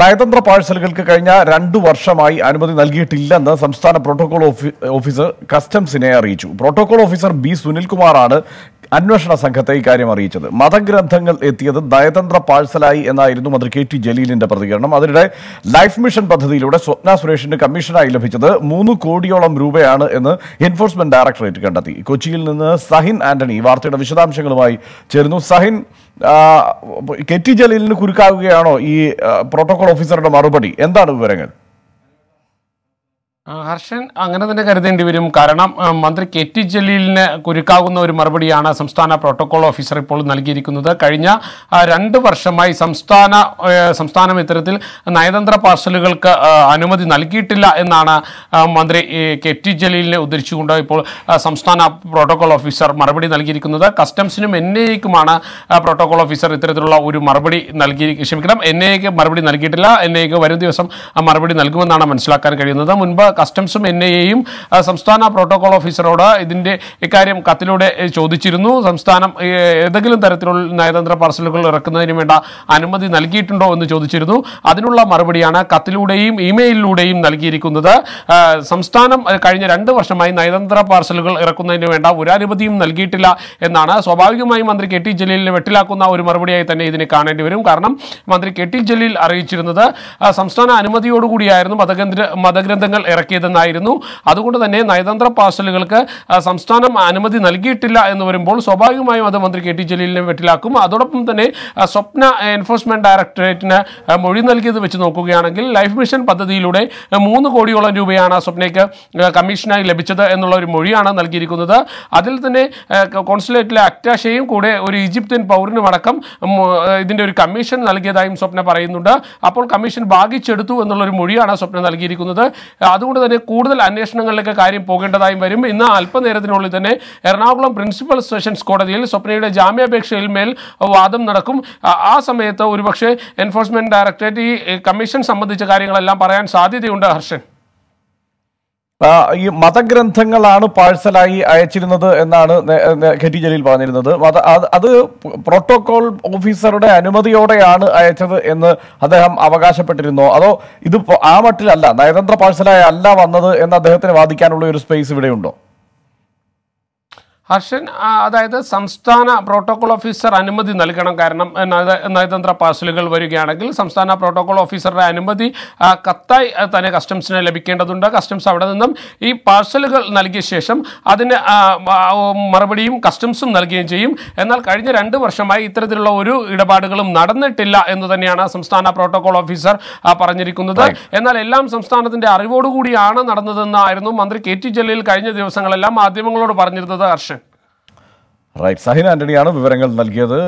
നയതന്ത്ര പാഴ്സലുകൾക്ക് കഴിഞ്ഞ രണ്ടു വർഷമായി അനുമതി നൽകിയിട്ടില്ലെന്ന് സംസ്ഥാന പ്രോട്ടോകോൾ ഓഫീസർ കസ്റ്റംസിനെ അറിയിച്ചു പ്രോട്ടോകോൾ ഓഫീസർ ബി സുനിൽകുമാറാണ് അന്വേഷണ സംഘത്തെ ഇക്കാര്യം അറിയിച്ചത് മതഗ്രന്ഥങ്ങൾ എത്തിയത് നയതന്ത്ര പാഴ്സലായി എന്നായിരുന്നു മന്ത്രി കെ ടി ജലീലിന്റെ പ്രതികരണം അതിനിടെ ലൈഫ് മിഷൻ പദ്ധതിയിലൂടെ സ്വപ്ന സുരേഷിന് കമ്മീഷനായി ലഭിച്ചത് മൂന്ന് കോടിയോളം രൂപയാണ് എന്ന് എൻഫോഴ്സ്മെന്റ് ഡയറക്ടറേറ്റ് കണ്ടെത്തി കൊച്ചിയിൽ നിന്ന് സഹിൻ ആന്റണി വാർത്തയുടെ വിശദാംശങ്ങളുമായി ചേരുന്നു സഹിൻ കെ ടി ജലീലിന് കുരുക്കാകുകയാണോ ഈ പ്രോട്ടോകോൾ ഓഫീസറുടെ മറുപടി എന്താണ് വിവരങ്ങൾ ഹർഷൻ അങ്ങനെ തന്നെ കരുതേണ്ടി വരും കാരണം മന്ത്രി കെ ടി ജലീലിന് കുരുക്കാകുന്ന ഒരു മറുപടിയാണ് സംസ്ഥാന പ്രോട്ടോകോൾ ഓഫീസർ ഇപ്പോൾ നൽകിയിരിക്കുന്നത് കഴിഞ്ഞ രണ്ട് വർഷമായി സംസ്ഥാന സംസ്ഥാനം ഇത്തരത്തിൽ നയതന്ത്ര പാർസലുകൾക്ക് അനുമതി നൽകിയിട്ടില്ല എന്നാണ് മന്ത്രി കെ ടി ജലീലിനെ ഉദ്ധരിച്ചുകൊണ്ട് ഇപ്പോൾ സംസ്ഥാന പ്രോട്ടോകോൾ ഓഫീസർ മറുപടി നൽകിയിരിക്കുന്നത് കസ്റ്റംസിനും എൻ ഐ എക്കുമാണ് പ്രോട്ടോകോൾ ഓഫീസർ ഇത്തരത്തിലുള്ള ഒരു മറുപടി നൽകി ക്ഷമിക്കണം എൻ ഐ എക്ക് മറുപടി നൽകിയിട്ടില്ല എൻ ഐ എക്ക് വരും ദിവസം മറുപടി നൽകുമെന്നാണ് മനസ്സിലാക്കാൻ കഴിയുന്നത് മുൻപ് കസ്റ്റംസും എൻ ഐ എയും സംസ്ഥാന പ്രോട്ടോകോൾ ഓഫീസറോട് ഇതിൻ്റെ ഇക്കാര്യം കത്തിലൂടെ ചോദിച്ചിരുന്നു സംസ്ഥാനം ഏതെങ്കിലും തരത്തിലുള്ള നയതന്ത്ര പാർസലുകൾ ഇറക്കുന്നതിന് വേണ്ട അനുമതി നൽകിയിട്ടുണ്ടോ എന്ന് ചോദിച്ചിരുന്നു അതിനുള്ള മറുപടിയാണ് കത്തിലൂടെയും ഇമെയിലിലൂടെയും നൽകിയിരിക്കുന്നത് സംസ്ഥാനം കഴിഞ്ഞ രണ്ട് വർഷമായി നയതന്ത്ര പാർസലുകൾ ഇറക്കുന്നതിന് വേണ്ട ഒരനുമതിയും നൽകിയിട്ടില്ല എന്നാണ് സ്വാഭാവികമായും മന്ത്രി കെ ടി ജലീലിനെ വെട്ടിലാക്കുന്ന ഒരു മറുപടിയായി തന്നെ ഇതിനെ കാണേണ്ടി വരും കാരണം മന്ത്രി കെ ടി ജലീൽ അറിയിച്ചിരുന്നത് സംസ്ഥാന അനുമതിയോടുകൂടിയായിരുന്നു മതഗ്രന്ഥ മതഗ്രന്ഥങ്ങൾ ഇറക്കി ഇറക്കിയതെന്നായിരുന്നു അതുകൊണ്ട് തന്നെ നയതന്ത്ര പാർസലുകൾക്ക് സംസ്ഥാനം അനുമതി നൽകിയിട്ടില്ല എന്ന് വരുമ്പോൾ സ്വാഭാവികമായും അത് മന്ത്രി കെ ടി ജലീലിനെ വെട്ടിലാക്കും അതോടൊപ്പം തന്നെ സ്വപ്ന എൻഫോഴ്സ്മെന്റ് ഡയറക്ടറേറ്റിന് മൊഴി നൽകിയത് വെച്ച് നോക്കുകയാണെങ്കിൽ ലൈഫ് മിഷൻ പദ്ധതിയിലൂടെ മൂന്ന് കോടിയോളം രൂപയാണ് സ്വപ്നയ്ക്ക് കമ്മീഷനായി ലഭിച്ചത് എന്നുള്ള ഒരു മൊഴിയാണ് നൽകിയിരിക്കുന്നത് അതിൽ തന്നെ കോൺസുലേറ്റിലെ അറ്റാഷയും കൂടെ ഒരു ഈജിപ്തിയൻ പൗരനുമടക്കം ഇതിൻ്റെ ഒരു കമ്മീഷൻ നൽകിയതായും സ്വപ്ന പറയുന്നുണ്ട് അപ്പോൾ കമ്മീഷൻ ഭാഗിച്ചെടുത്തു എന്നുള്ളൊരു മൊഴിയാണ് സ്വപ്ന നൽകിയിരിക്കുന്നത് അതുകൊണ്ട് അതുകൊണ്ട് തന്നെ കൂടുതൽ അന്വേഷണങ്ങളിലേക്ക് കാര്യം പോകേണ്ടതായും വരും ഇന്ന് അല്പനേരത്തിനുള്ളിൽ തന്നെ എറണാകുളം പ്രിൻസിപ്പൽ സെഷൻസ് കോടതിയിൽ സ്വപ്നയുടെ ജാമ്യാപേക്ഷയിൽ മേൽ വാദം നടക്കും ആ സമയത്ത് ഒരുപക്ഷെ എൻഫോഴ്സ്മെന്റ് ഡയറക്ടറേറ്റ് ഈ കമ്മീഷൻ സംബന്ധിച്ച കാര്യങ്ങളെല്ലാം പറയാൻ സാധ്യതയുണ്ട് ഹർഷൻ ഈ മതഗ്രന്ഥങ്ങളാണ് പാഴ്സലായി അയച്ചിരുന്നത് എന്നാണ് കെ ടി ജലീൽ പറഞ്ഞിരുന്നത് മത അത് പ്രോട്ടോകോൾ ഓഫീസറുടെ അനുമതിയോടെയാണ് അയച്ചത് എന്ന് അദ്ദേഹം അവകാശപ്പെട്ടിരുന്നു അതോ ഇത് ആ മട്ടിലല്ല നയതന്ത്ര പാഴ്സലായി അല്ല വന്നത് എന്ന് അദ്ദേഹത്തിന് വാദിക്കാനുള്ള ഒരു സ്പേസ് ഇവിടെയുണ്ടോ ഹർഷൻ അതായത് സംസ്ഥാന പ്രോട്ടോകോൾ ഓഫീസർ അനുമതി നൽകണം കാരണം നയതന്ത്ര പാഴ്സലുകൾ വരികയാണെങ്കിൽ സംസ്ഥാന പ്രോട്ടോകോൾ ഓഫീസറുടെ അനുമതി കത്തായി തന്നെ കസ്റ്റംസിന് ലഭിക്കേണ്ടതുണ്ട് കസ്റ്റംസ് അവിടെ നിന്നും ഈ പാഴ്സലുകൾ നൽകിയ ശേഷം അതിന് മറുപടിയും കസ്റ്റംസും നൽകുകയും ചെയ്യും എന്നാൽ കഴിഞ്ഞ രണ്ട് വർഷമായി ഇത്തരത്തിലുള്ള ഒരു ഇടപാടുകളും നടന്നിട്ടില്ല എന്ന് തന്നെയാണ് സംസ്ഥാന പ്രോട്ടോകോൾ ഓഫീസർ പറഞ്ഞിരിക്കുന്നത് എന്നാൽ എല്ലാം സംസ്ഥാനത്തിന്റെ അറിവോടുകൂടിയാണ് നടന്നതെന്നായിരുന്നു മന്ത്രി കെ ടി ജലീൽ കഴിഞ്ഞ ദിവസങ്ങളെല്ലാം മാധ്യമങ്ങളോട് പറഞ്ഞിരുന്നത് ഹർഷൻ റൈറ്റ് സഹിൻ ആന്റണിയാണ് വിവരങ്ങൾ നൽകിയത്